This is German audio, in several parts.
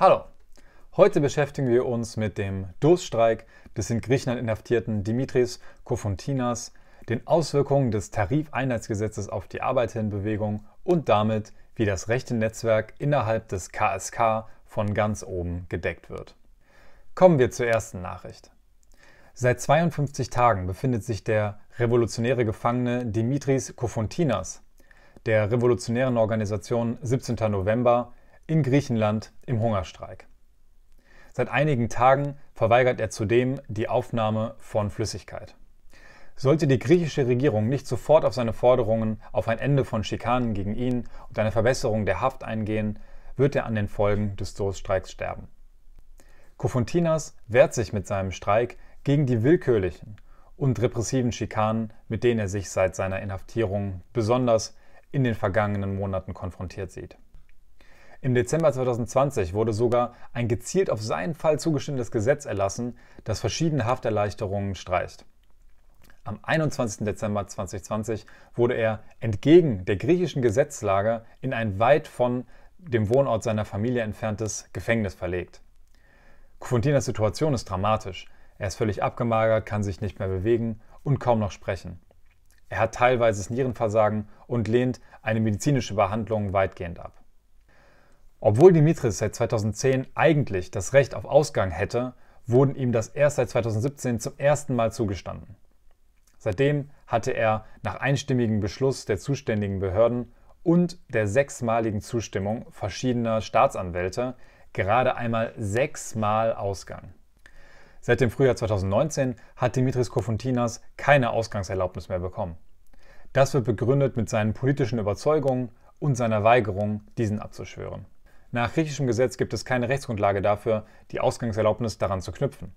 Hallo! Heute beschäftigen wir uns mit dem Durststreik des in Griechenland inhaftierten Dimitris Kofontinas, den Auswirkungen des Tarifeinheitsgesetzes auf die Arbeiterinnenbewegung und damit, wie das rechte Netzwerk innerhalb des KSK von ganz oben gedeckt wird. Kommen wir zur ersten Nachricht. Seit 52 Tagen befindet sich der revolutionäre Gefangene Dimitris Kofontinas der revolutionären Organisation 17. November in Griechenland im Hungerstreik. Seit einigen Tagen verweigert er zudem die Aufnahme von Flüssigkeit. Sollte die griechische Regierung nicht sofort auf seine Forderungen auf ein Ende von Schikanen gegen ihn und eine Verbesserung der Haft eingehen, wird er an den Folgen des Durststreiks sterben. Kofontinas wehrt sich mit seinem Streik gegen die willkürlichen und repressiven Schikanen, mit denen er sich seit seiner Inhaftierung besonders in den vergangenen Monaten konfrontiert sieht. Im Dezember 2020 wurde sogar ein gezielt auf seinen Fall zugestimmtes Gesetz erlassen, das verschiedene Hafterleichterungen streicht. Am 21. Dezember 2020 wurde er entgegen der griechischen Gesetzlage in ein weit von dem Wohnort seiner Familie entferntes Gefängnis verlegt. Quintinas Situation ist dramatisch. Er ist völlig abgemagert, kann sich nicht mehr bewegen und kaum noch sprechen. Er hat teilweise Nierenversagen und lehnt eine medizinische Behandlung weitgehend ab. Obwohl Dimitris seit 2010 eigentlich das Recht auf Ausgang hätte, wurden ihm das erst seit 2017 zum ersten Mal zugestanden. Seitdem hatte er nach einstimmigem Beschluss der zuständigen Behörden und der sechsmaligen Zustimmung verschiedener Staatsanwälte gerade einmal sechsmal Ausgang. Seit dem Frühjahr 2019 hat Dimitris Kofuntinas keine Ausgangserlaubnis mehr bekommen. Das wird begründet mit seinen politischen Überzeugungen und seiner Weigerung, diesen abzuschwören. Nach griechischem Gesetz gibt es keine Rechtsgrundlage dafür, die Ausgangserlaubnis daran zu knüpfen.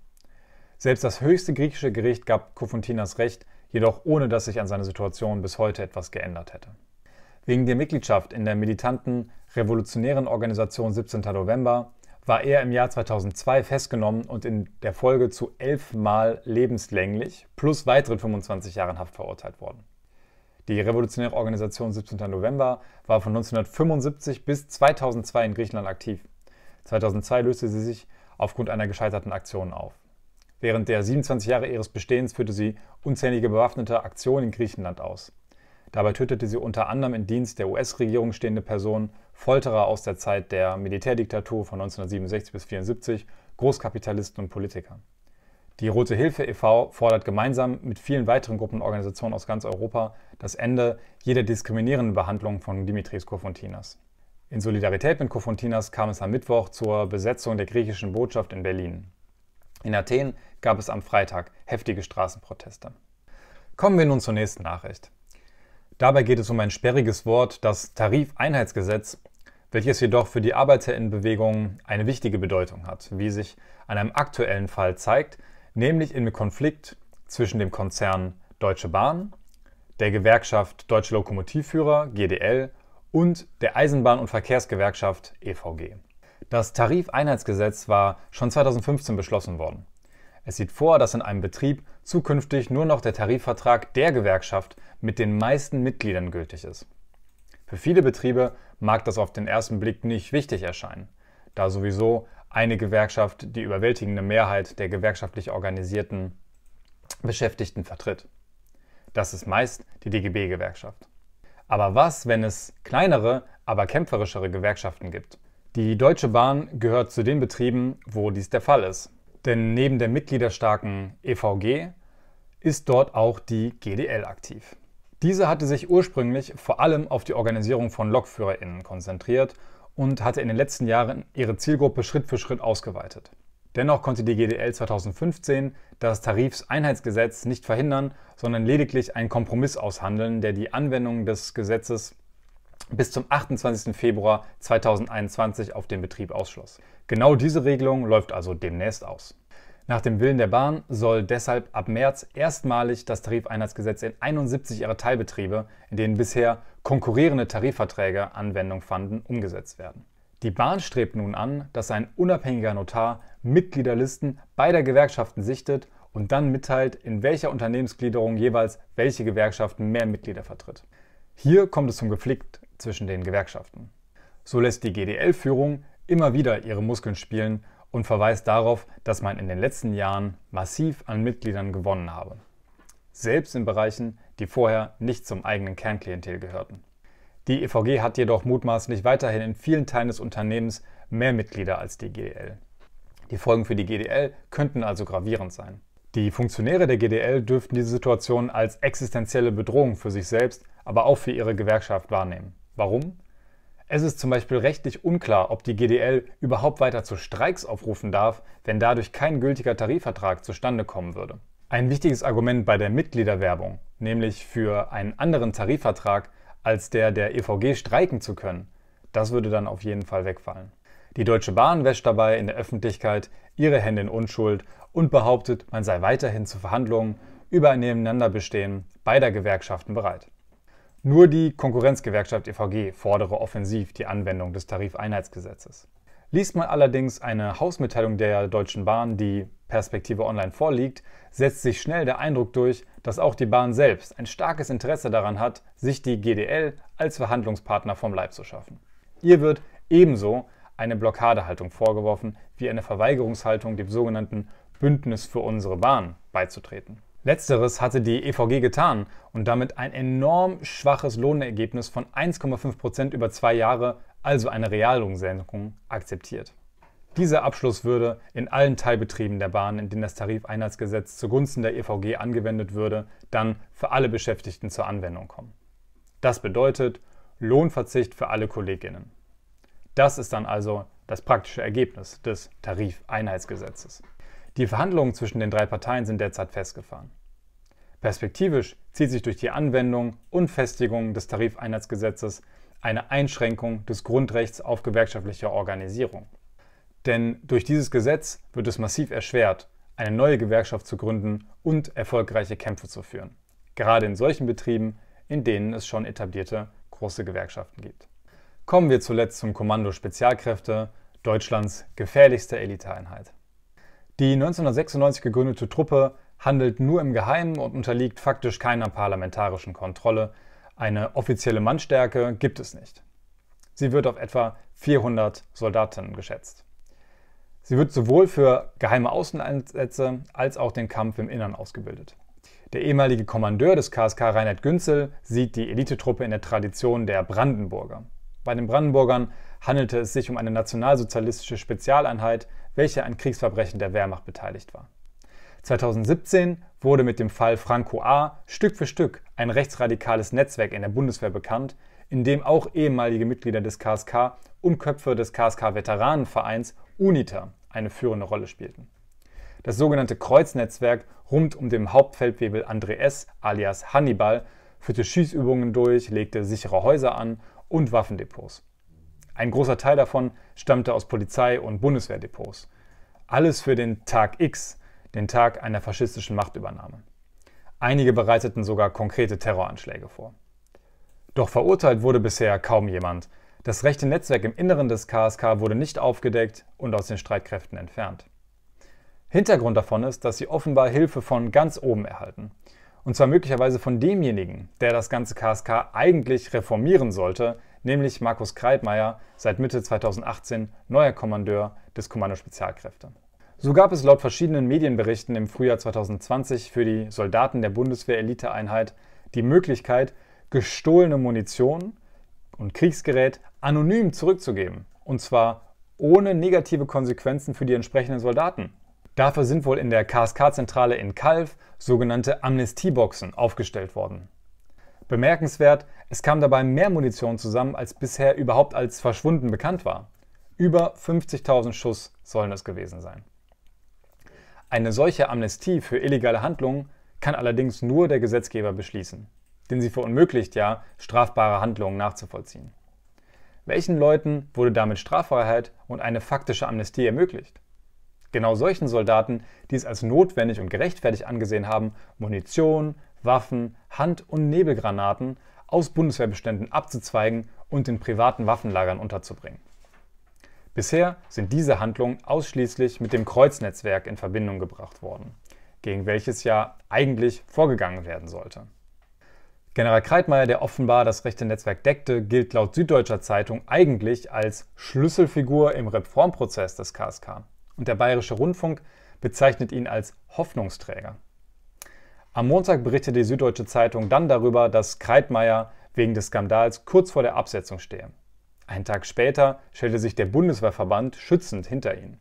Selbst das höchste griechische Gericht gab Kofuntinas Recht, jedoch ohne dass sich an seiner Situation bis heute etwas geändert hätte. Wegen der Mitgliedschaft in der militanten revolutionären Organisation 17. November war er im Jahr 2002 festgenommen und in der Folge zu elfmal lebenslänglich plus weiteren 25 Jahren Haft verurteilt worden. Die revolutionäre Organisation 17. November war von 1975 bis 2002 in Griechenland aktiv. 2002 löste sie sich aufgrund einer gescheiterten Aktion auf. Während der 27 Jahre ihres Bestehens führte sie unzählige bewaffnete Aktionen in Griechenland aus. Dabei tötete sie unter anderem in Dienst der US-Regierung stehende Personen, Folterer aus der Zeit der Militärdiktatur von 1967 bis 1974, Großkapitalisten und Politiker. Die Rote Hilfe e.V. fordert gemeinsam mit vielen weiteren Gruppen und Organisationen aus ganz Europa das Ende jeder diskriminierenden Behandlung von Dimitris Kofontinas. In Solidarität mit Kofontinas kam es am Mittwoch zur Besetzung der griechischen Botschaft in Berlin. In Athen gab es am Freitag heftige Straßenproteste. Kommen wir nun zur nächsten Nachricht. Dabei geht es um ein sperriges Wort, das Tarifeinheitsgesetz, welches jedoch für die Arbeiterinnenbewegung eine wichtige Bedeutung hat, wie sich an einem aktuellen Fall zeigt, nämlich im Konflikt zwischen dem Konzern Deutsche Bahn, der Gewerkschaft Deutsche Lokomotivführer GDL und der Eisenbahn- und Verkehrsgewerkschaft EVG. Das Tarifeinheitsgesetz war schon 2015 beschlossen worden. Es sieht vor, dass in einem Betrieb zukünftig nur noch der Tarifvertrag der Gewerkschaft mit den meisten Mitgliedern gültig ist. Für viele Betriebe mag das auf den ersten Blick nicht wichtig erscheinen, da sowieso eine Gewerkschaft die überwältigende Mehrheit der gewerkschaftlich organisierten Beschäftigten vertritt. Das ist meist die DGB-Gewerkschaft. Aber was, wenn es kleinere, aber kämpferischere Gewerkschaften gibt? Die Deutsche Bahn gehört zu den Betrieben, wo dies der Fall ist. Denn neben der mitgliederstarken EVG ist dort auch die GDL aktiv. Diese hatte sich ursprünglich vor allem auf die Organisation von LokführerInnen konzentriert und hatte in den letzten Jahren ihre Zielgruppe Schritt für Schritt ausgeweitet. Dennoch konnte die GDL 2015 das Tarifseinheitsgesetz nicht verhindern, sondern lediglich einen Kompromiss aushandeln, der die Anwendung des Gesetzes bis zum 28. Februar 2021 auf den Betrieb ausschloss. Genau diese Regelung läuft also demnächst aus. Nach dem Willen der Bahn soll deshalb ab März erstmalig das Tarifeinheitsgesetz in 71 ihrer Teilbetriebe, in denen bisher konkurrierende Tarifverträge Anwendung fanden, umgesetzt werden. Die Bahn strebt nun an, dass ein unabhängiger Notar Mitgliederlisten beider Gewerkschaften sichtet und dann mitteilt, in welcher Unternehmensgliederung jeweils welche Gewerkschaften mehr Mitglieder vertritt. Hier kommt es zum Konflikt zwischen den Gewerkschaften. So lässt die GDL-Führung immer wieder ihre Muskeln spielen und verweist darauf, dass man in den letzten Jahren massiv an Mitgliedern gewonnen habe. Selbst in Bereichen, die vorher nicht zum eigenen Kernklientel gehörten. Die EVG hat jedoch mutmaßlich weiterhin in vielen Teilen des Unternehmens mehr Mitglieder als die GDL. Die Folgen für die GDL könnten also gravierend sein. Die Funktionäre der GDL dürften diese Situation als existenzielle Bedrohung für sich selbst, aber auch für ihre Gewerkschaft wahrnehmen. Warum? Es ist zum Beispiel rechtlich unklar, ob die GDL überhaupt weiter zu Streiks aufrufen darf, wenn dadurch kein gültiger Tarifvertrag zustande kommen würde. Ein wichtiges Argument bei der Mitgliederwerbung, nämlich für einen anderen Tarifvertrag als der der EVG streiken zu können, das würde dann auf jeden Fall wegfallen. Die Deutsche Bahn wäscht dabei in der Öffentlichkeit ihre Hände in Unschuld und behauptet, man sei weiterhin zu Verhandlungen über ein Nebeneinanderbestehen beider Gewerkschaften bereit. Nur die Konkurrenzgewerkschaft EVG fordere offensiv die Anwendung des Tarifeinheitsgesetzes. Liest man allerdings eine Hausmitteilung der Deutschen Bahn, die Perspektive Online vorliegt, setzt sich schnell der Eindruck durch, dass auch die Bahn selbst ein starkes Interesse daran hat, sich die GDL als Verhandlungspartner vom Leib zu schaffen. Ihr wird ebenso eine Blockadehaltung vorgeworfen, wie eine Verweigerungshaltung dem sogenannten Bündnis für unsere Bahn beizutreten. Letzteres hatte die EVG getan und damit ein enorm schwaches Lohnergebnis von 1,5 Prozent über zwei Jahre, also eine Reallohnsenkung, akzeptiert. Dieser Abschluss würde in allen Teilbetrieben der Bahn, in denen das Tarifeinheitsgesetz zugunsten der EVG angewendet würde, dann für alle Beschäftigten zur Anwendung kommen. Das bedeutet Lohnverzicht für alle Kolleginnen. Das ist dann also das praktische Ergebnis des Tarifeinheitsgesetzes. Die Verhandlungen zwischen den drei Parteien sind derzeit festgefahren. Perspektivisch zieht sich durch die Anwendung und Festigung des Tarifeinheitsgesetzes eine Einschränkung des Grundrechts auf gewerkschaftliche Organisierung. Denn durch dieses Gesetz wird es massiv erschwert, eine neue Gewerkschaft zu gründen und erfolgreiche Kämpfe zu führen. Gerade in solchen Betrieben, in denen es schon etablierte große Gewerkschaften gibt. Kommen wir zuletzt zum Kommando Spezialkräfte, Deutschlands gefährlichste Eliteeinheit. Die 1996 gegründete Truppe handelt nur im Geheimen und unterliegt faktisch keiner parlamentarischen Kontrolle. Eine offizielle Mannstärke gibt es nicht. Sie wird auf etwa 400 Soldaten geschätzt. Sie wird sowohl für geheime Außeneinsätze als auch den Kampf im Innern ausgebildet. Der ehemalige Kommandeur des KSK Reinhard Günzel sieht die Elitetruppe in der Tradition der Brandenburger. Bei den Brandenburgern handelte es sich um eine nationalsozialistische Spezialeinheit, welcher an Kriegsverbrechen der Wehrmacht beteiligt war. 2017 wurde mit dem Fall Franco A. Stück für Stück ein rechtsradikales Netzwerk in der Bundeswehr bekannt, in dem auch ehemalige Mitglieder des KSK und Köpfe des KSK-Veteranenvereins UNITA eine führende Rolle spielten. Das sogenannte Kreuznetzwerk rund um den Hauptfeldwebel André alias Hannibal führte Schießübungen durch, legte sichere Häuser an und Waffendepots. Ein großer Teil davon stammte aus Polizei- und Bundeswehrdepots. Alles für den Tag X, den Tag einer faschistischen Machtübernahme. Einige bereiteten sogar konkrete Terroranschläge vor. Doch verurteilt wurde bisher kaum jemand. Das rechte Netzwerk im Inneren des KSK wurde nicht aufgedeckt und aus den Streitkräften entfernt. Hintergrund davon ist, dass sie offenbar Hilfe von ganz oben erhalten. Und zwar möglicherweise von demjenigen, der das ganze KSK eigentlich reformieren sollte, nämlich Markus Kreitmeier, seit Mitte 2018 neuer Kommandeur des Kommando Spezialkräfte. So gab es laut verschiedenen Medienberichten im Frühjahr 2020 für die Soldaten der Bundeswehr-Eliteeinheit die Möglichkeit, gestohlene Munition und Kriegsgerät anonym zurückzugeben. Und zwar ohne negative Konsequenzen für die entsprechenden Soldaten. Dafür sind wohl in der KSK-Zentrale in Kalf sogenannte Amnestieboxen aufgestellt worden. Bemerkenswert, es kam dabei mehr Munition zusammen, als bisher überhaupt als verschwunden bekannt war. Über 50.000 Schuss sollen es gewesen sein. Eine solche Amnestie für illegale Handlungen kann allerdings nur der Gesetzgeber beschließen, denn sie verunmöglicht ja, strafbare Handlungen nachzuvollziehen. Welchen Leuten wurde damit Straffreiheit und eine faktische Amnestie ermöglicht? Genau solchen Soldaten, die es als notwendig und gerechtfertigt angesehen haben, Munition, Waffen, Hand- und Nebelgranaten aus Bundeswehrbeständen abzuzweigen und in privaten Waffenlagern unterzubringen. Bisher sind diese Handlungen ausschließlich mit dem Kreuznetzwerk in Verbindung gebracht worden, gegen welches ja eigentlich vorgegangen werden sollte. General Kreitmeier, der offenbar das rechte Netzwerk deckte, gilt laut Süddeutscher Zeitung eigentlich als Schlüsselfigur im Reformprozess des KSK. Und der Bayerische Rundfunk bezeichnet ihn als Hoffnungsträger. Am Montag berichtete die Süddeutsche Zeitung dann darüber, dass Kreitmeier wegen des Skandals kurz vor der Absetzung stehe. Einen Tag später stellte sich der Bundeswehrverband schützend hinter ihn.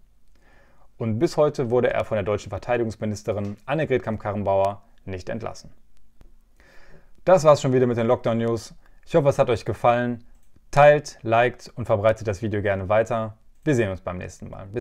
Und bis heute wurde er von der deutschen Verteidigungsministerin Annegret Kamm-Karrenbauer nicht entlassen. Das war's schon wieder mit den Lockdown News. Ich hoffe, es hat euch gefallen. Teilt, liked und verbreitet das Video gerne weiter. Wir sehen uns beim nächsten Mal. Bis